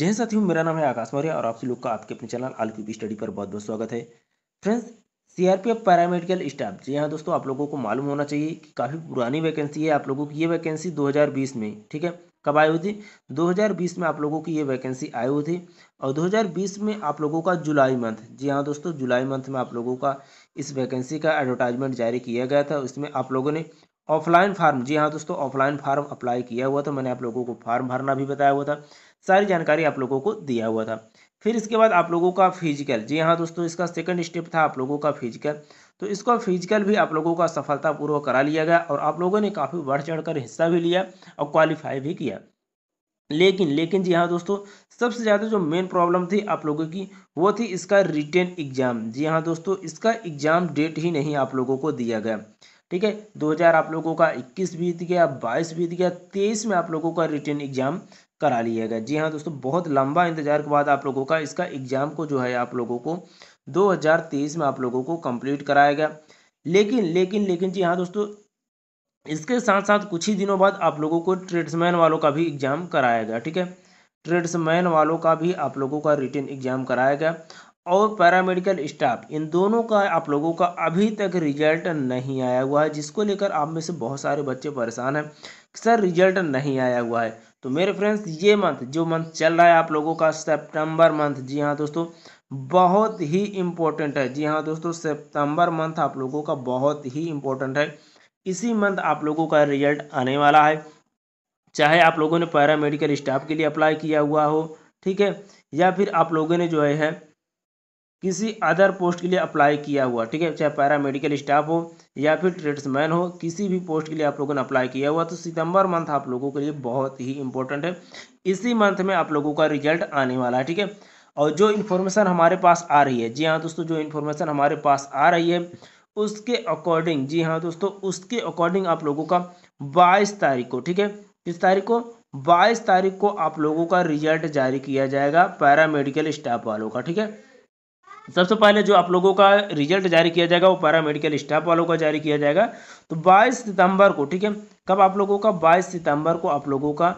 जय साथियों मेरा नाम है आकाश मौर्य और आप लोग का आपके अपने चैनल आल क्यूबी स्टडी पर बहुत बहुत स्वागत है फ्रेंड्स सीआरपीएफ पैरामेडिकल स्टाफ जी हाँ दोस्तों आप लोगों को मालूम होना चाहिए कि काफ़ी पुरानी वैकेंसी है आप लोगों की ये वैकेंसी 2020 में ठीक है कब आई हुई थी 2020 में आप लोगों की ये वैकेंसी आई हुई थी और 2020 में आप लोगों का जुलाई मंथ जी हाँ दोस्तों जुलाई मंथ में आप लोगों का इस वैकेंसी का एडवर्टाइजमेंट जारी किया गया था उसमें आप लोगों ने ऑफलाइन फार्म जी हाँ दोस्तों ऑफलाइन फार्म अप्लाई किया हुआ था मैंने आप लोगों को फार्म भरना भी बताया हुआ था सारी जानकारी आप लोगों को दिया हुआ था फिर इसके बाद आप लोगों का फिजिकल जी हाँ दोस्तों इसका सेकंड स्टेप था आप लोगों का फिजिकल तो इसको फिजिकल भी आप लोगों का सफलतापूर्वक करा लिया गया और आप लोगों ने काफ़ी बढ़ चढ़कर हिस्सा भी लिया और क्वालिफाई भी किया लेकिन लेकिन जी हाँ दोस्तों सबसे ज़्यादा जो मेन प्रॉब्लम थी आप लोगों की वो थी इसका रिटेन एग्ज़ाम जी हाँ दोस्तों इसका एग्ज़ाम डेट ही नहीं आप लोगों को दिया गया ठीक है 2000 आप लोगों का 21 बीत गया 22 बीत गया 23 में आप लोगों का रिटर्न एग्जाम करा लिया गया जी हाँ दोस्तों बहुत लंबा इंतजार के बाद आप लोगों का इसका एग्जाम को जो है आप लोगों को 2023 में आप लोगों को कंप्लीट कराया गया लेकिन लेकिन लेकिन जी हाँ दोस्तों इसके साथ साथ कुछ ही दिनों बाद आप लोगों को ट्रेड्समैन वालों का भी एग्जाम कराया गया ठीक है ट्रेड्समैन वालों का भी आप लोगों का रिटर्न एग्जाम कराया गया और पैरामेडिकल स्टाफ इन दोनों का आप लोगों का अभी तक रिजल्ट नहीं आया हुआ है जिसको लेकर आप में से बहुत सारे बच्चे परेशान हैं सर रिजल्ट नहीं आया हुआ है तो मेरे फ्रेंड्स ये मंथ जो मंथ चल रहा है आप लोगों का सितंबर मंथ जी हाँ दोस्तों बहुत ही इम्पोर्टेंट है जी हाँ दोस्तों सितंबर मंथ आप लोगों का बहुत ही इम्पोर्टेंट है इसी मंथ आप लोगों का रिजल्ट आने वाला है चाहे आप लोगों ने पैरामेडिकल स्टाफ के लिए अप्लाई किया हुआ हो ठीक है या फिर आप लोगों ने जो है किसी अदर पोस्ट के लिए अप्लाई किया हुआ ठीक है चाहे पैरा मेडिकल स्टाफ हो या फिर ट्रेड्समैन हो किसी भी पोस्ट के लिए आप लोगों ने अप्लाई किया हुआ तो सितंबर मंथ आप लोगों के लिए बहुत ही इंपॉर्टेंट है इसी मंथ में आप लोगों का रिजल्ट आने वाला है ठीक है और जो इन्फॉर्मेशन हमारे पास आ रही है जी हाँ दोस्तों जो इन्फॉर्मेशन हमारे पास आ रही है उसके अकॉर्डिंग जी हाँ दोस्तों उसके अकॉर्डिंग आप लोगों का बाईस तारीख को ठीक है किस तारीख को बाईस तारीख को आप लोगों का रिजल्ट जारी किया जाएगा पैरा मेडिकल स्टाफ वालों का ठीक है सबसे पहले जो आप लोगों का रिजल्ट जारी किया जाएगा वो पैरा मेडिकल स्टाफ वालों का जारी किया जाएगा तो 22 सितंबर को ठीक है कब आप लोगों का 22 सितंबर को आप लोगों का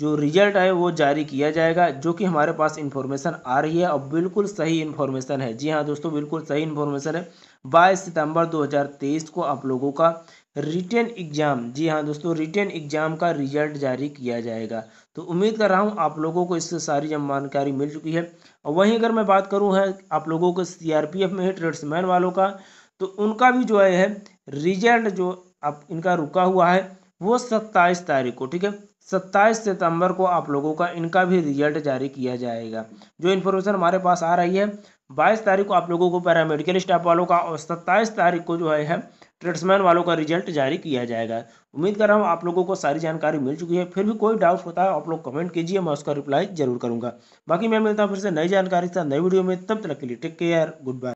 जो रिजल्ट है वो जारी किया जाएगा जो कि हमारे पास इन्फॉर्मेशन आ रही है और बिल्कुल सही इन्फॉर्मेशन है जी हाँ दोस्तों बिल्कुल सही इन्फॉर्मेशन है बाईस सितंबर 2023 को आप लोगों का रिटर्न एग्ज़ाम जी हाँ दोस्तों रिटर्न एग्ज़ाम का रिजल्ट जारी किया जाएगा तो उम्मीद कर रहा हूँ आप लोगों को इससे सारी जानकारी मिल चुकी है और वहीं अगर मैं बात करूँ है आप लोगों को सीआरपीएफ में है ट्रेड्समैन वालों का तो उनका भी जो है रिजल्ट जो आप इनका रुका हुआ है वो सत्ताईस तारीख को ठीक है सत्ताईस सितंबर को आप लोगों का इनका भी रिजल्ट जारी किया जाएगा जो इन्फॉर्मेशन हमारे पास आ रही है बाईस तारीख को आप लोगों को पैरामेडिकल स्टाफ वालों का और सत्ताईस तारीख को जो है ट्रेड्समैन वालों का रिजल्ट जारी किया जाएगा उम्मीद कर रहा हूँ आप लोगों को सारी जानकारी मिल चुकी है फिर भी कोई डाउट होता है आप लोग कमेंट कीजिए मैं उसका रिप्लाई जरूर करूँगा बाकी मैं मिलता हूँ फिर से नई जानकारी के साथ नई वीडियो में तब तक के लिए टेक केयर गुड बाय